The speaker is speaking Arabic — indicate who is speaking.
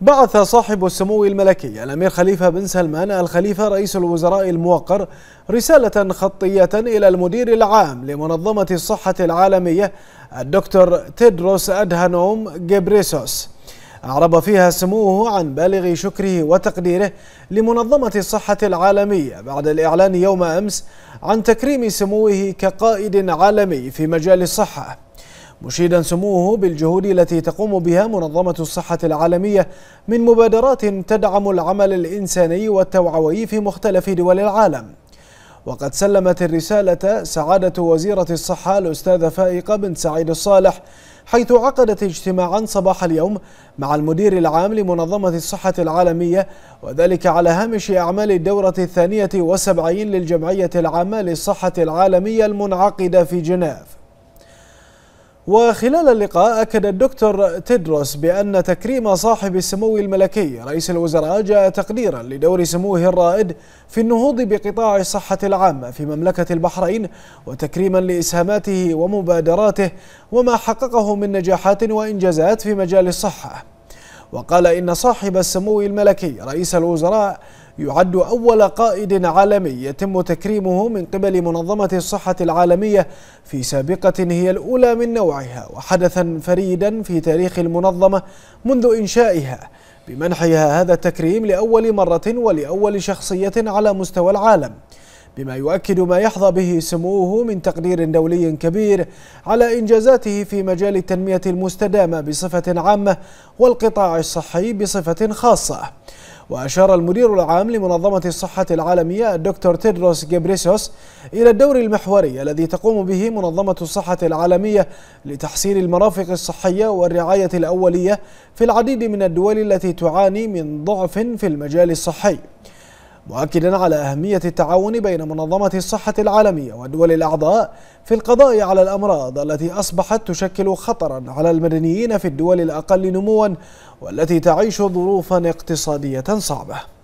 Speaker 1: بعث صاحب السمو الملكي الأمير خليفة بن سلمان الخليفة رئيس الوزراء الموقر رسالة خطية إلى المدير العام لمنظمة الصحة العالمية الدكتور تيدروس أدهانوم جبريسوس أعرب فيها سموه عن بالغ شكره وتقديره لمنظمة الصحة العالمية بعد الإعلان يوم أمس عن تكريم سموه كقائد عالمي في مجال الصحة مشيدا سموه بالجهود التي تقوم بها منظمة الصحة العالمية من مبادرات تدعم العمل الإنساني والتوعوي في مختلف دول العالم وقد سلمت الرسالة سعادة وزيرة الصحة الأستاذة فائقة بن سعيد الصالح حيث عقدت اجتماعا صباح اليوم مع المدير العام لمنظمة الصحة العالمية وذلك على هامش أعمال الدورة الثانية والسبعين للجمعية العامة للصحة العالمية المنعقدة في جنيف وخلال اللقاء أكد الدكتور تدروس بأن تكريم صاحب السمو الملكي رئيس الوزراء جاء تقديرا لدور سموه الرائد في النهوض بقطاع الصحة العامة في مملكة البحرين وتكريما لإسهاماته ومبادراته وما حققه من نجاحات وإنجازات في مجال الصحة وقال إن صاحب السمو الملكي رئيس الوزراء يعد أول قائد عالمي يتم تكريمه من قبل منظمة الصحة العالمية في سابقة هي الأولى من نوعها وحدثا فريدا في تاريخ المنظمة منذ إنشائها بمنحها هذا التكريم لأول مرة ولأول شخصية على مستوى العالم بما يؤكد ما يحظى به سموه من تقدير دولي كبير على إنجازاته في مجال التنمية المستدامة بصفة عامة والقطاع الصحي بصفة خاصة وأشار المدير العام لمنظمة الصحة العالمية الدكتور تيدروس جبريسوس إلى الدور المحوري الذي تقوم به منظمة الصحة العالمية لتحسين المرافق الصحية والرعاية الأولية في العديد من الدول التي تعاني من ضعف في المجال الصحي مؤكدا على أهمية التعاون بين منظمة الصحة العالمية والدول الأعضاء في القضاء على الأمراض التي أصبحت تشكل خطرا على المدنيين في الدول الأقل نموا والتي تعيش ظروفا اقتصادية صعبة